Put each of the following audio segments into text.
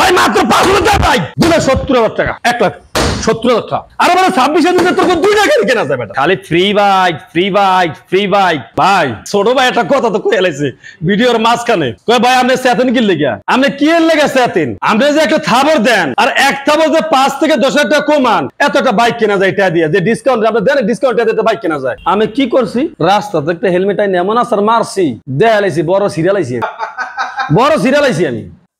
ভাই মাত্র পাঁচ হাজার টাকা ভাই দু লাখ সত্তর হাজার টাকা এক লাখ সত্তর হাজার টাকা আর মানে ছাব্বিশ হাজার তোর দুই কেনা যাবে খালি free bike free bike free bike ভাই ছোট ভাই একটা কথা তো কয়ে লাইছে ভিডিওর মাঝখানে কয়ে ভাই স্যাতিন কি এর লেগে স্যাতিন যে একটা থাবর দেন আর এক থাবর যে পাঁচ থেকে দশ হাজার টাকা কমান এত একটা বাইক কেনা যায় এটা দিয়ে যে ডিসকাউন্ট আপনি দেন ডিসকাউন্ট দিয়ে বাইক কেনা যায় আমি কি করছি রাস্তাতে একটা হেলমেট আইনি এমন আসার মারছি দেয়া লাইছি বড় সিরিয়াল আইছি বড় সিরিয়াল আইছি আমি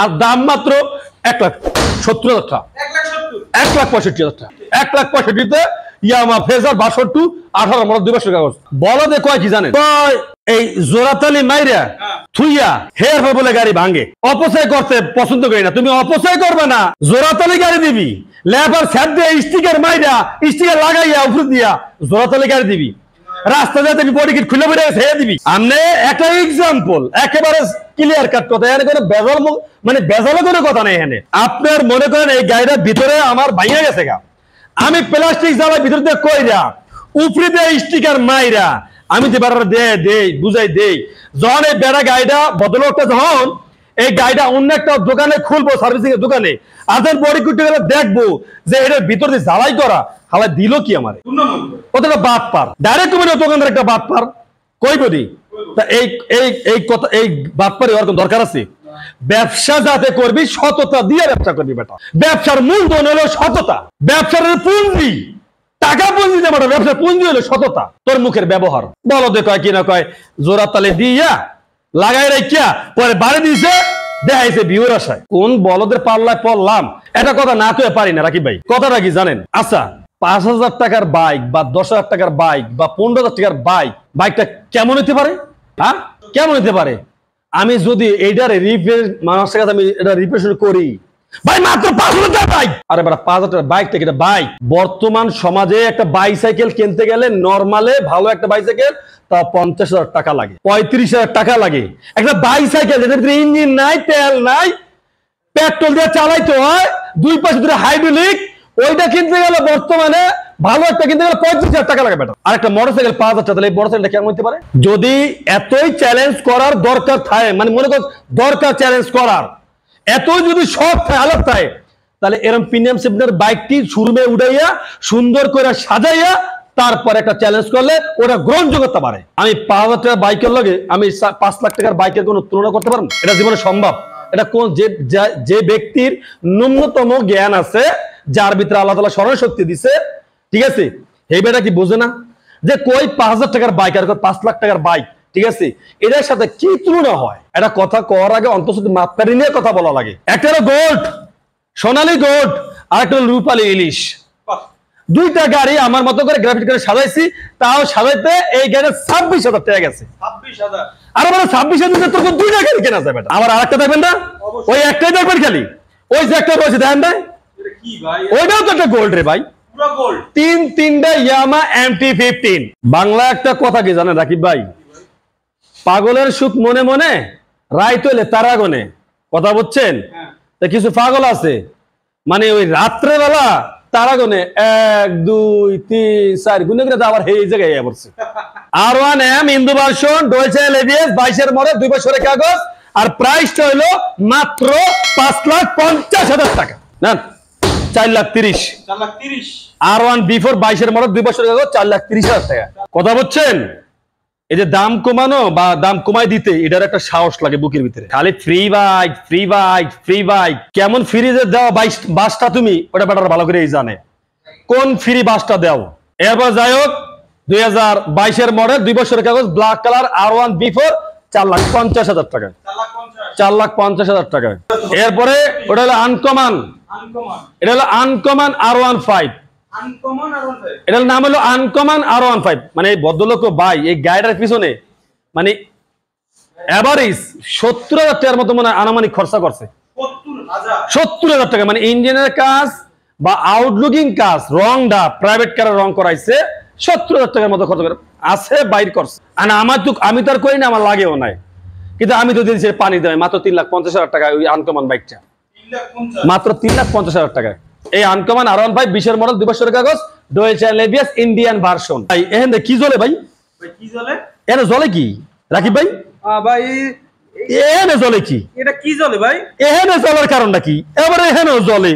আর দাম মাত্র এক লাখ সত্তর হাজার টাকা এক লাখ পঁয়ষট্টি হাজার টাকা এক লাখ পঁয়ষট্টিতে ইয়ামা ফেজার বাষট্টু আঠারো মনে দুই বছর কাগজ বলো দে কয় কি জানেন এই জোরাতালি মাইরা হ্যাঁ। থুইয়া হেয়ার হবে বলে গাড়ি ভাঙে অপচয় করতে পছন্দ করি না তুমি অপচয় করবে না জোরাতালি গাড়ি দিবি লেবার স্যাপ দিয়ে স্টিকার মাইরা স্টিকার লাগাইয়া উপরে দিয়া জোরাতালি গাড়ি দিবি রাস্তা যাতে বডি কিট খুলে বেরিয়ে ছেড়ে দিবি আমনে একটা এক্সাম্পল একেবারে ক্লিয়ার কাট কথা এখানে কোনো বেজাল মানে বেজালের কোনো কথা নেই এখানে আপনার মনে করেন এই গাড়িটার ভিতরে আমার ভাইয়া গেছে গা আমি প্লাস্টিক জ্বালার ভিতর দিয়ে কইরা উপরে দিয়ে স্টিকার মাইরা আমি যে বেড়াটা দে দেই বুঝাই দেই যখন এই বেড়া গাড়িটা বদলটা যখন এই গাড়িটা অন্য একটা দোকানে খুলবো সার্ভিসিং এর দোকানে আজের বডি করতে গেলে দেখবো যে এটার ভিতর দিয়ে জ্বালাই করা হালাই দিল কি আমার ওটা বাদ পার ডাইরেক্ট মানে দোকানদার একটা বাদ পার কই বলি ব্যবসা যাতে করবি সততা দিয়ে ব্যবসা করবি ব্যবসার মূলধন হলো সততা ব্যবসার পুঁজি টাকা পুঁজি পুঁজি হলো সততা তোর মুখের ব্যবহার বলো দে কয় না কয় জোড়া তালে দিয়া লাগাই রাখিয়া পরে বাড়ি দিছে দেখাইছে বিউর আশায় কোন বলদের পাল্লায় পড়লাম এটা কথা না কয়ে পারি না রাকিব ভাই কথাটা কি জানেন আচ্ছা পাঁচ হাজার টাকার বাইক বা দশ হাজার টাকার বাইক বা পনেরো হাজার টাকার বাইক বাইকটা কেমন হতে পারে হ্যাঁ কেমন হতে পারে আমি যদি এইটারে রিপেয়ার মানুষের কাছে আমি এটা রিপেয়ার করি ভাই মাত্র পাঁচ হাজার বাইক আরে বেটা পাঁচ হাজার বাইক থেকে বাইক বর্তমান সমাজে একটা বাইসাইকেল কিনতে গেলে নর্মালে ভালো একটা বাইসাইকেল তা পঞ্চাশ হাজার টাকা লাগে পঁয়ত্রিশ হাজার টাকা লাগে একটা বাইসাইকেল যেটার ভিতরে ইঞ্জিন নাই তেল নাই পেট্রোল দিয়ে চালাইতে হয় দুই পাশে ধরে হাইড্রোলিক ওইটা কিনতে গেলে বর্তমানে ভালো একটা কিনতে গেলে পঁয়ত্রিশ হাজার টাকা লাগে বেটা আর একটা সাইকেল পাঁচ হাজার তাহলে এই মোটরসাইকেলটা কেমন হতে পারে যদি এতই চ্যালেঞ্জ করার দরকার থাকে মানে মনে কর দরকার চ্যালেঞ্জ করার এত যদি শখ থাকে আলাপ থাকে তাহলে এরম প্রিমিয়াম সেফটির বাইকটি সুরমে উড়াইয়া সুন্দর করে সাজাইয়া তারপর একটা চ্যালেঞ্জ করলে গ্রহণযোগ্য গ্রহণযোগ্যতা পারে আমি পাঁচ হাজার টাকার বাইকের লগে আমি পাঁচ লাখ টাকার বাইকের কোনো তুলনা করতে পারবো এটা জীবনে সম্ভব এটা কোন যে যে ব্যক্তির ন্যূনতম জ্ঞান আছে যার ভিতরে আল্লাহ তালা স্মরণ শক্তি দিছে ঠিক আছে এই বেটা কি বোঝে না যে কই পাঁচ হাজার টাকার বাইক আর পাঁচ লাখ টাকার বাইক ঠিক আছে এটার সাথে কি তুলনা হয় এটা কথা কওয়ার আগে অন্তত মাপকারি নিয়ে কথা বলা লাগে একটা হলো গোল্ড সোনালি গোল্ড আর একটা হলো রূপালি ইলিশ দুইটা গাড়ি আমার মতো করে গ্রাফিট করে সাজাইছি তাও সাজাইতে এই গাড়ি ছাব্বিশ হাজার টাকা গেছে আর আমার ছাব্বিশ হাজার তোর দুইটা গাড়ি কেনা যাবে আবার আর একটা দেখবেন না ওই একটাই দেখবেন খালি ওই যে একটা রয়েছে দেখেন ভাই ওইটাও তো একটা গোল্ড রে ভাই তিন তিনটা Yamaha M T fifteen Bangla একটা কথা কি জানেন রাকিব ভাই পাগলের সুখ মনে মনে রায় তোলে তারা গনে কথা বলছেন হ্যাঁ। তা কিছু পাগল আছে মানে ওই রাত্রেবেলা তারা গনে এক দুই তিন চার গুনে গুনে আবার এই জায়গায় পড়ছে আর ওয়ান এম ইন্দু ভার্সন ডোয়েছে লেভিএস বাইশের মরে দুই বছরের কাগজ আর প্রাইসটা হলো মাত্র পাঁচ লাখ পঞ্চাশ হাজার টাকা না চার লাখ তিরিশ চার লাখ তিরিশ আর ওয়ান বিফোর বাইশের মরে দুই বছরের কাগজ চার লাখ তিরিশ হাজার টাকা কথা বলছেন এই যে দাম কমানো বা দাম কমাই দিতে এটার একটা সাহস লাগে বুকের ভিতরে খালি free bike free bike free bike কেমন ফ্রিজে দেওয়া বাইশ বাসটা তুমি ওটা ব্যাটার ভালো করেই জানে কোন ফ্রি বাসটা দাও এরপর যাই হোক দুই হাজার বাইশের মডেল দুই বছরের কাগজ black colour R one B four চার লাখ পঞ্চাশ হাজার টাকা চার লাখ পঞ্চাশ হাজার টাকা এরপরে ওটা হলো আনকমান এটা হলো আনকমান আর ওয়ান ফাইভ এটার নাম হলো আনকমন আর ওয়ান ফাইভ মানে ভদ্রলোক ভাই এই গাইডার পিছনে মানে অ্যাভারেজ সত্তর হাজার টাকার মতো মানে আনুমানিক খরচা করছে সত্তর হাজার টাকা মানে ইঞ্জিনের কাজ বা আউটলুকিং কাজ ডা প্রাইভেট কার রং করাইছে সত্তর হাজার টাকার মতো খরচা করে আছে বাইর করছে আর আমার তো আমি তো আর করি না আমার লাগেও নাই কিন্তু আমি তো দিয়েছি পানি দেয় মাত্র তিন লাখ পঞ্চাশ হাজার টাকা ওই আনকমন বাইকটা মাত্র তিন লাখ পঞ্চাশ হাজার টাকায় এই আনকমান আরন ভাই বিশের মডেল দুই কাগজ ডোয়েচার ইন্ডিয়ান ভার্সন ভাই এখন কি জ্বলে ভাই কি জ্বলে এর জ্বলে কি রাকিব ভাই ভাই জ্বলে কি এটা কি জ্বলে ভাই জ্বলার এবারে জ্বলে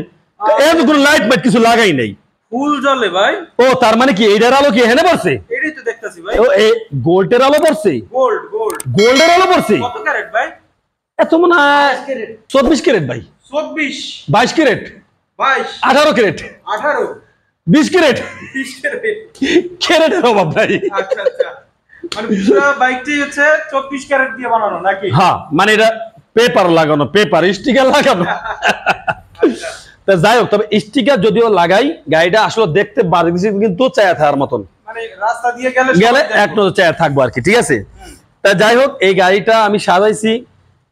এর কোনো লাইট মাইট কিছু লাগাই নাই ফুল জ্বলে ভাই ও তার মানে কি এটার আলো কি এখানে পড়ছে এটাই তো দেখতাছি ভাই ও এই গোল্ডের আলো পড়ছে গোল্ড গোল্ড গোল্ডের আলো পড়ছে কত ক্যারেট ভাই এত মনে হয় চব্বিশ ক্যারেট ভাই চব্বিশ বাইশ ক্যারেট আঠারো ক্যারেট বিশ ক্যারেট ক্যারেটের আচ্ছা, আচ্ছা। মানে হ্যাঁ, মানে পেপার লাগানো পেপার স্টিকার তা যাই হোক তবে স্টিকার যদিও লাগাই গাড়িটা আসলে দেখতে বাড়ি কিন্তু চায়া থাকার মতন মানে রাস্তা দিয়ে গেলে এক নজর চায়া থাকবো আর কি ঠিক আছে তা যাই হোক এই গাড়িটা আমি সাজাইছি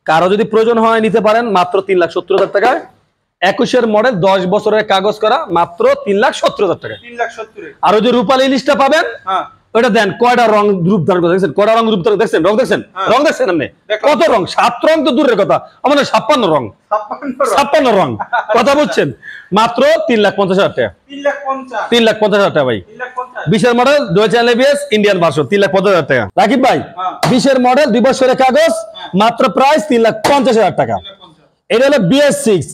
কারো যদি প্রয়োজন হয় নিতে পারেন মাত্র তিন লাখ সত্তর হাজার টাকায় একুশের মডেল দশ বছরের কাগজ করা মাত্র তিন লাখ সত্তর হাজার টাকা তিন লাখ সত্তর আর ওই যে রূপালী ইলিশটা পাবেন হ্যাঁ। ওটা দেন কয়টা রং রূপ ধারণ করে দেখছেন কয়টা রং রূপ ধারণ দেখছেন রং দেখছেন হ্যাঁ। রং দেখছেন আপনি কত রং সাত রং তো দূরের কথা আমাদের ছাপ্পান্ন রং ছাপ্পান্ন রং কথা বলছেন মাত্র তিন লাখ পঞ্চাশ হাজার টাকা তিন লাখ পঞ্চাশ হাজার টাকা ভাই বিশের মডেল দুই ডোয়েচান এবিএস ইন্ডিয়ান ভার্সন তিন লাখ পঞ্চাশ হাজার টাকা রাকিব ভাই হ্যাঁ। বিশের মডেল দুই বছরের কাগজ মাত্র প্রাইস তিন লাখ পঞ্চাশ হাজার টাকা এটা হলো বিএস সিক্স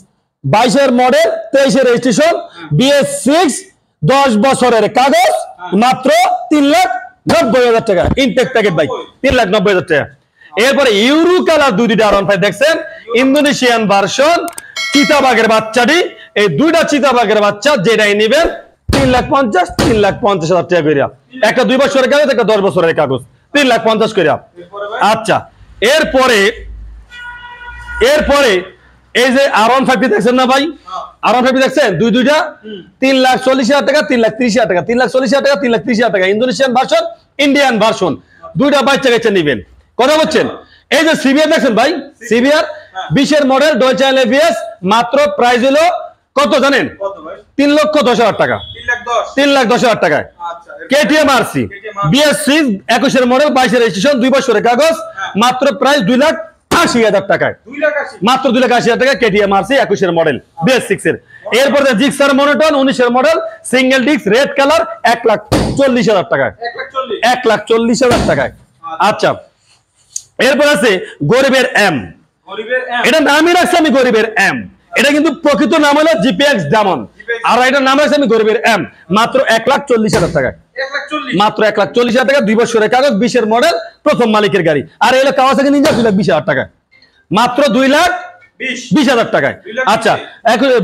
বাইশের মডেল তেইশের রেজিস্ট্রেশন বিএস সিক্স দশ বছরের কাগজ হ্যাঁ। মাত্র তিন লাখ নব্বই হাজার টাকা ইনটেক প্যাকেট বাইক তিন লাখ নব্বই হাজার টাকা এরপরে ইউরো কালার দুই দুইটা আর ফাইভ দেখছেন ইন্দোনেশিয়ান ভার্সন চিতাবাগের বাচ্চাটি এই দুইটা চিতাবাগের বাচ্চা যেটাই নিবেন তিন লাখ পঞ্চাশ তিন লাখ পঞ্চাশ হাজার টাকা করিয়া একটা দুই বছরের কাগজ একটা দশ বছরের কাগজ তিন লাখ পঞ্চাশ করিয়া আচ্ছা এরপরে এরপরে এই যে আর ওয়ান ফাইভ দেখছেন না ভাই আর ওয়ান ফাইভ দেখছেন দুই দুইটা তিন লাখ চল্লিশ হাজার টাকা তিন লাখ ত্রিশ হাজার টাকা তিন লাখ চল্লিশ হাজার টাকা তিন লাখ ত্রিশ হাজার টাকা ইন্দোনেশিয়ান ভার্সন ইন্ডিয়ান ভার্সন দুইটা বাচ্চা টাকা নিবেন কথা বলছেন এই যে সিবিআর দেখছেন ভাই সিবিআর হ্যাঁ। বিশের মডেল ডয় এভিএস মাত্র প্রাইস হলো কত জানেন তিন লক্ষ দশ হাজার টাকা তিন লাখ দশ হাজার টাকায় কেটিএম আরসি বিএস সিক্স একুশের মডেল বাইশের রেজিস্ট্রেশন দুই বছরের কাগজ হ্যাঁ। মাত্র প্রাইস দুই লাখ আশি হাজার টাকায় মাত্র দুই লাখ আশি হাজার টাকা কেটিএম আরসি একুশের মডেল বিএস সিক্স এর এরপরে জিক্সার মনোটন উনিশের model single disc red colour এক লাখ চল্লিশ হাজার টাকায় এক লাখ চল্লিশ হাজার টাকায় আচ্ছা এরপর আছে গরিবের এম এটা নামই রাখছে আমি গরিবের এম এটা কিন্তু প্রকৃত নাম হলো জিপিএক্স ডামন আর এটার নাম আছে আমি গরিবের এম মাত্র এক লাখ চল্লিশ হাজার টাকা মাত্র এক লাখ চল্লিশ হাজার টাকা দুই বছরের কাগজ বিশের মডেল প্রথম মালিকের গাড়ি আর এলো কাওয়াসাকি নিনজা দুই লাখ বিশ হাজার টাকা মাত্র দুই লাখ বিশ হাজার টাকায় আচ্ছা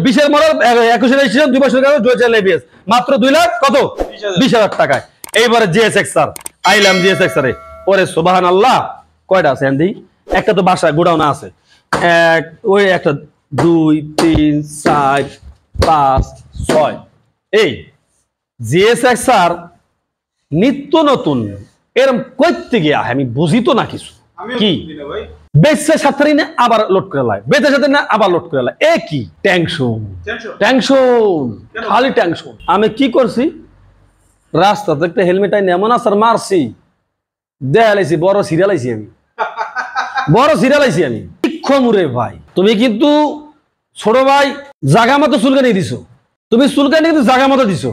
বিশের মডেল একুশে রেজিস্ট্রেশন দুই বছরের কাগজ দুই হাজার এবিএস মাত্র দুই লাখ কত বিশ হাজার টাকায় এইবারে জিএস এক্স স্যার আইলাম জিএস এক্স স্যারে ওরে সোবাহান আল্লাহ কয়টা আছে অ্যান্ডি একটা তো বাসা গোডাউন আছে এক ওই একটা দুই তিন চার প্লাস ছয় এই জিএসএক্স নিত্য নতুন এরম করতে গিয়া আমি বুঝি তো না কিছু কি বেচছে সাথে না আবার লোড করে লাই বেচে সাথে না আবার লোড করে লাই এ কি ট্যাংশন ট্যাংশন খালি ট্যাংশন আমি কি করছি রাস্তা দেখতে হেলমেট আইনি এমন আসার মারছি দেয়ালাইছি বড় সিরিয়ালাইছি আমি বড় সিরিয়ালাইছি আমি মুরে ভাই তুমি কিন্তু ছোট ভাই জাগা মতো চুলকানি দিছো তুমি চুলকানি কিন্তু জাগা মতো দিছো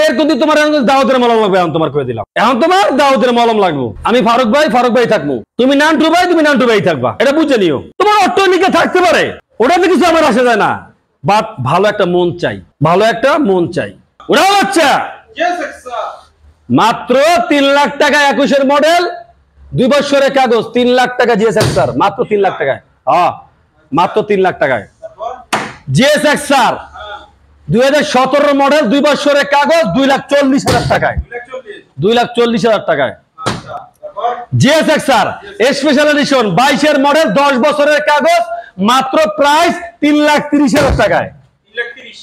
এর কিন্তু তোমার এখন দাওয়াতের মলম লাগবে এখন তোমার করে দিলাম এখন তোমার দাওয়াতের মলম লাগবো আমি ফারুক ভাই ফারুক ভাই থাকবো তুমি নান টু ভাই তুমি নান টু ভাই থাকবা এটা বুঝে নিও তোমার অর্থনীতি থাকতে পারে ওটাতে কিছু আমার আসে যায় না বাট ভালো একটা মন চাই ভালো একটা মন চাই ওরাও বাচ্চা মাত্র তিন লাখ টাকা একুশের মডেল দুই বছরের কাগজ তিন লাখ টাকা জিএসএফ স্যার মাত্র তিন লাখ টাকায় হ্যাঁ মাত্র তিন লাখ টাকায় জিএস এক্স আর দুই মডেল দুই বছরের কাগজ দুই লাখ চল্লিশ হাজার টাকায় দুই লাখ চল্লিশ হাজার টাকায় GS X R special edition বাইশের মডেল দশ বছরের কাগজ মাত্র প্রাইস তিন লাখ তিরিশ হাজার টাকায়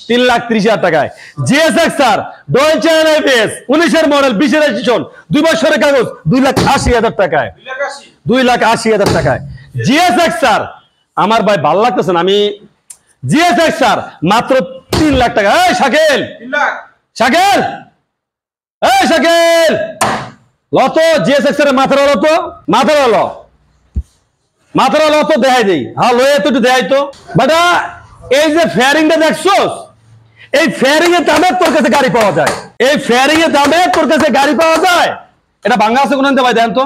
তিন লাখ ত্রিশ হাজার টাকায় X R dual channel IPS উনিশের মডেল বিশের এডিশন দুই বছরের কাগজ দুই লাখ আশি হাজার টাকায় দুই লাখ আশি হাজার টাকায় জিএসএক্স আর আমার ভাই ভাল লাগতেছে আমি জিএসএক্স স্যার মাত্র তিন লাখ টাকা এই শাকিল শাকিল এই শাকিল লত জিএসএক্স এর মাথার লত মাথার হলো মাথার হলো তো দেখাই দেই হ্যাঁ লয়ে তো একটু দেখাই তো বেটা এই যে ফেয়ারিংটা দেখছো এই ফেয়ারিং এর দামে তোর কাছে গাড়ি পাওয়া যায় এই ফেয়ারিং এর দামে তোর কাছে গাড়ি পাওয়া যায় এটা ভাঙ্গা আছে কোন ভাই দেন তো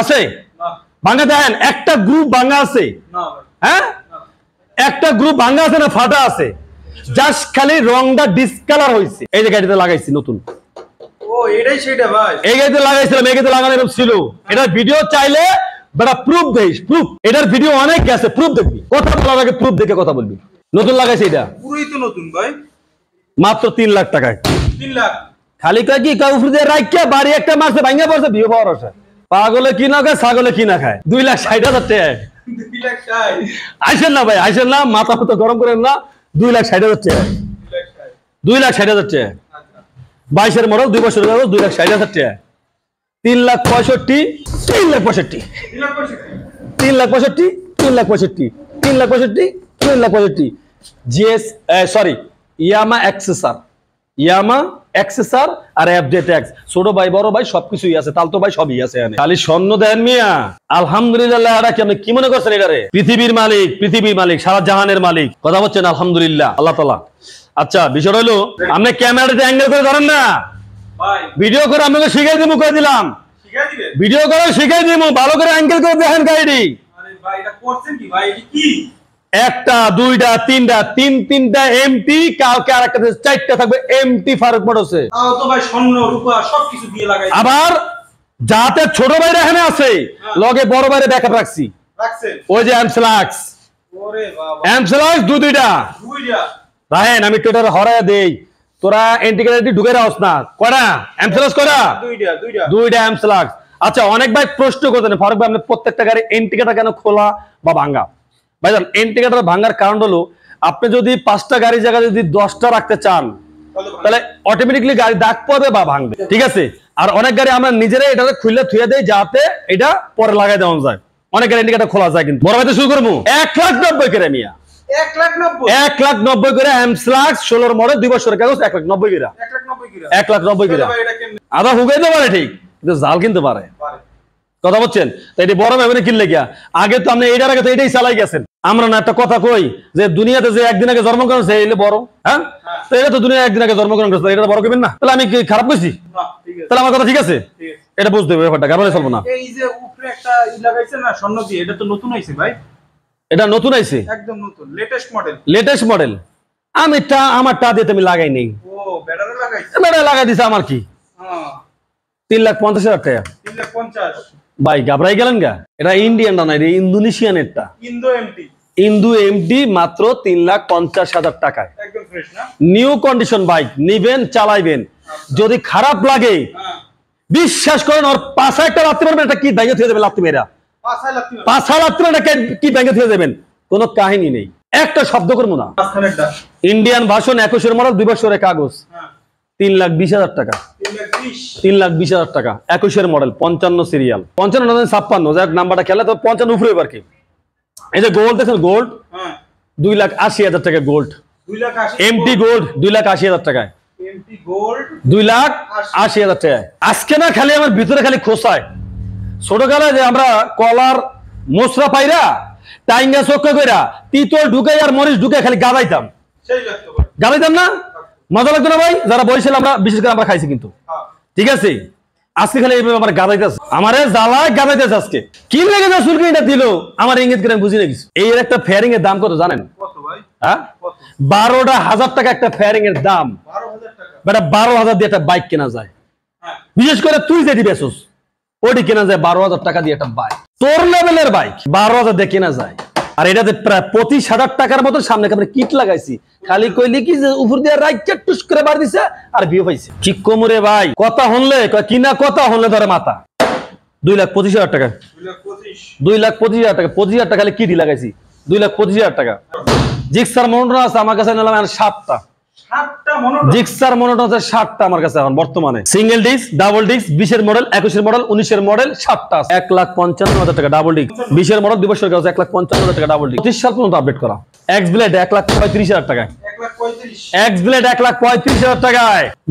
আছে ভাঙ্গা দেন একটা গ্রুপ ভাঙ্গা আছে হ্যাঁ একটা গ্রুপ ভাঙা আছে না ফাটা আছে জাস্ট খালি রংটা ডিসকালার হয়েছে এই যে গাড়িতে লাগাইছি নতুন ভিডিও অনেক কথা বলবি নতুন লাগাইছে মাত্র তিন লাখ টাকায় খালি কি বাড়ি একটা পাগলে কি না খায় ছাগলে কি না খায় দুই লাখ ষাট হাজার টাকা আসেন না ভাই আসেন না মাথা ফুটো গরম করেন না দুই লাখ ষাট হাজার টাকা দুই লাখ ষাট হাজার টাকা আচ্ছা। বাইশের মরল দুই বছর দুই লাখ ষাট হাজার টাকা তিন লাখ পঁয়ষট্টি তিন লাখ পঁয়ষট্টি তিন লাখ পঁয়ষট্টি তিন লাখ পঁয়ষট্টি তিন লাখ পঁয়ষট্টি তিন লাখ পঁয়ষট্টি GS sorry Yamaha XSR Yamaha XSR আর অ্যাপডেট ট্যাক্স ছোট ভাই বড় ভাই সবকিছুই আছে তাল তো ভাই সবই আছে এখানে খালি স্বর্ণ দেন মিয়া আলহামদুলিল্লাহ এটা কি আপনি কি মনে করছেন এটারে পৃথিবীর মালিক পৃথিবীর মালিক সারা জাহানের মালিক কথা বলছেন আলহামদুলিল্লাহ আল্লাহ তালা আচ্ছা বিষয় হইলো আপনি ক্যামেরাতে অ্যাঙ্গেল করে ধরেন না ভিডিও করে আপনাকে শিখাই দিব করে দিলাম ভিডিও করে শিখাই দিব ভালো করে অ্যাঙ্গেল করে দেখেন গাইডি ভাই এটা করছেন কি ভাই কি একটা দুইটা তিনটা তিন তিনটা এমপি কালকে আর একটা চারটা থাকবে এমপি ফারুক মোটরসে আবার যাতে ছোট ভাইরা এখানে আছে হ্যাঁ। লগে বড় ভাইরা ব্যাকআপ রাখছি ওই যে অ্যামসলাক্স অ্যামসলাক্স দুই দুইটা রাহেন আমি টুইটার হরাই দেই তোরা এন্টিগ্রেটি ঢুকে রাখস না কটা অ্যামসলাক্স কটা দুইটা অ্যামসলাক্স আচ্ছা অনেক ভাই প্রশ্ন করতেন ফারুক ভাই আপনি প্রত্যেকটা গাড়ি এন্টিগ্রেটা কেন খোলা বা ভাঙ্গা ভাইজান ইন্ডিকেটার ভাঙার কারণ হলো আপনি যদি পাঁচটা গাড়ি জায়গায় যদি দশটা রাখতে চান তাহলে অটোমেটিকলি গাড়ি দাগ পড়বে বা ভাঙবে ঠিক আছে আর অনেক গাড়ি আমরা নিজেরাই এটা খুললে থুয়ে দেয় যাতে এটা পরে লাগাই দেওয়া যায় অনেক গাড়ি ইন্ডিকেটার খোলা যায় কিন্তু বড় ভাইতে শুরু করবো এক লাখ নব্বই করে মিয়া এক লাখ নব্বই করে এমসলাক্স ষোলোর মডেল দুই বছরের কাগজ এক লাখ নব্বই কিরা এক লাখ নব্বই কিরা আধা হুকাইতে পারে ঠিক কিন্তু জাল কিনতে পারে কথা বলছেন তো এটা বড় ব্যাপারে কিনলে গিয়া আগে তো আপনি এইটার আগে তো এটাই চালাই গেছেন আমরা না একটা কথা কই যে দুনিয়াতে যে একদিন আগে জন্মগ্রহণ সে এলে বড় হ্যাঁ তো এটা তো দুনিয়া একদিন আগে জন্মগ্রহণ করেছে এটা বড় কেবেন না তাহলে আমি কি খারাপ কইছি তাহলে আমার কথা ঠিক আছে এটা বুঝতে হবে ব্যাপারটা গার্মেন্টে চলবো না এই যে উপরে একটা ই লাগাইছে না স্বর্ণ দিয়ে এটা তো নতুন আইছে ভাই এটা নতুন আইছে একদম নতুন লেটেস্ট মডেল লেটেস্ট মডেল আমি টা আমার টা দিয়ে তুমি লাগাই নেই ও বেড়ারে লাগাইছে বেড়া লাগাই দিছে আমার কি হ্যাঁ 3 লাখ 50 হাজার টাকা 3 লাখ 50 ভাই ঘাবড়াই গেলেন গা এটা ইন্ডিয়ান না এটা ইন্দোনেশিয়ান এরটা ইন্দু এমটি মাত্র তিন লাখ পঞ্চাশ হাজার টাকায় নিউ কন্ডিশন বাইক নিবেন চালাইবেন যদি খারাপ লাগে হ্যাঁ। বিশ্বাস করেন ওর পাশা একটা লাগতে পারবেন এটা কি ব্যাঙ্গে থেকে দেবে লাগতে মেয়েরা পাশা লাগতে পারবেন কি ব্যাঙ্গে থেকে দেবেন কোন কাহিনী নেই একটা শব্দ করবো না ইন্ডিয়ান ভাষণ একুশের মডেল দুই বছরের কাগজ হ্যাঁ। তিন লাখ বিশ হাজার টাকা তিন লাখ বিশ হাজার টাকা একুশের মডেল পঞ্চান্ন সিরিয়াল পঞ্চান্ন ছাপ্পান্ন যাক নাম্বারটা খেলে তো পঞ্চান্ন উপরে এবার কি এই যে গোল্ড দেখেন গোল্ড দুই লাখ আশি হাজার টাকা গোল্ড এমটি গোল্ড দুই লাখ আশি হাজার টাকায় দুই লাখ আশি হাজার টাকায় আজকে না খালি আমার ভিতরে খালি খোসায় ছোটকালে যে আমরা কলার মোসরা পাইরা টাইঙ্গা চক্ষ কইরা তিতল ঢুকাই আর মরিচ ঢুকে খালি গাদাইতাম গাদাইতাম না মজা লাগতো না ভাই যারা বয়সেল আমরা বিশেষ করে আমরা খাইছি কিন্তু হ্যাঁ। ঠিক আছে আজকে খালি এইভাবে আমার গাদাইতেছে আমারে জ্বালায় গাদাইতেছে আজকে কি লেগে যা সুরকি এটা দিল আমার ইঙ্গিত করে বুঝি না কিছু এই একটা ফেয়ারিং এর দাম কত জানেন হ্যাঁ বারোটা হাজার টাকা একটা ফেয়ারিং এর দাম বেটা বারো হাজার দিয়ে একটা বাইক কেনা যায় হ্যাঁ। বিশেষ করে তুই যে বেসোস ওটি কেনা যায় বারো হাজার টাকা দিয়ে একটা বাইক তোর লেভেলের বাইক বারো হাজার দিয়ে কেনা যায় আর এটাতে প্রায় পঁচিশ হাজার টাকার মতো সামনে আমরা কিট লাগাইছি খালি কইলে কি যে উপর দিয়ে রাইটটা টুস করে বার দিছে আর বিয়ে পাইছে ঠিক কোমরে ভাই কথা হনলে কিনা কথা হনলে ধরে মাথা দুই লাখ পঁচিশ হাজার টাকা দুই লাখ পঁচিশ হাজার টাকা পঁচিশ হাজার টাকা খালি কিট লাগাইছি দুই লাখ পঁচিশ হাজার টাকা জিক্সার মন্ডল আছে আমার কাছে নিলাম সাতটা এক এক লাখ হাজার টাকায়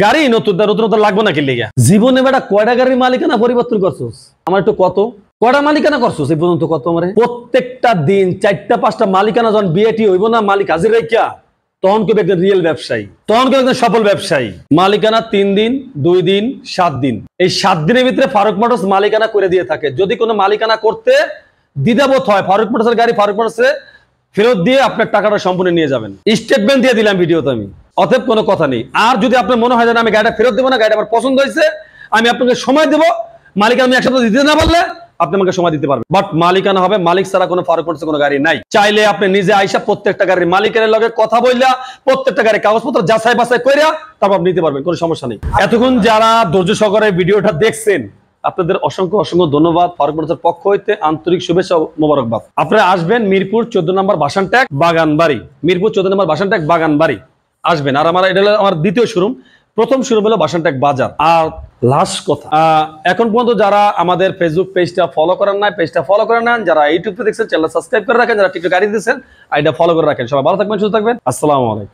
গাড়ি নতুন নতুন লাগবে না জীবনে বেটা কয়টা গাড়ির মালিকানা পরিবর্তন করছোস আমার একটু কত কয়টা মালিকানা করছো এই পর্যন্ত কত আমার প্রত্যেকটা দিন চারটা পাঁচটা মালিকানা যখন বিয়েটি হইব না মালিক হাজির রেখা তখন কেউ একজন রিয়েল ব্যবসায়ী তখন কেউ একজন সফল ব্যবসায়ী মালিকানা তিন দিন দুই দিন সাত দিন এই সাত দিনের ভিতরে ফারুক মোটরস মালিকানা করে দিয়ে থাকে যদি কোনো মালিকানা করতে দ্বিধাবোধ হয় ফারুক মোটরসের গাড়ি ফারুক মোটরসে ফেরত দিয়ে আপনার টাকাটা সম্পূর্ণ নিয়ে যাবেন স্টেটমেন্ট দিয়ে দিলাম ভিডিওতে আমি অতএব কোনো কথা নেই আর যদি আপনার মনে হয় যে আমি গাড়িটা ফেরত দেবো না গাড়িটা আমার পছন্দ হয়েছে আমি আপনাকে সময় দেবো মালিকানা আমি একসাথে দিতে না পারলে আপনি আমাকে সময় দিতে পারবেন বাট মালিকানা হবে মালিক ছাড়া কোনো ফারুক মোটরসে কোনো গাড়ি নাই চাইলে আপনি নিজে আইসা প্রত্যেকটা গাড়ির মালিকের লগে কথা বললা প্রত্যেকটা গাড়ির কাগজপত্র যাচাই বাছাই করিয়া তারপর আপনি নিতে পারবেন কোনো সমস্যা নেই এতক্ষণ যারা ধৈর্য সহকারে ভিডিওটা দেখছেন আপনাদের অসংখ্য অসংখ্য ধন্যবাদ ফারুক মোটরসের পক্ষ হইতে আন্তরিক শুভেচ্ছা মোবারকবাদ আপনারা আসবেন মিরপুর চোদ্দ নম্বর বাসান ট্যাগ বাড়ি মিরপুর চোদ্দ নম্বর বাসান ট্যাগ বাড়ি আসবেন আর আমার এটা আমার দ্বিতীয় শোরুম প্রথম শুরু হলো বাসনটাক বাজার আর লাস্ট কথা এখন পর্যন্ত যারা আমাদের ফেসবুক পেজটা ফলো করেন নাই পেজটা ফলো করে নেন যারা ইউটিউবে দেখছেন চ্যানেল সাবস্ক্রাইব করে রাখেন যারা টিকটক গাড়ি দিয়েছেন আইডা ফলো করে রাখেন সবাই ভালো থাকবেন সুস্থ থাকবেন আসসালামু আলাইকুম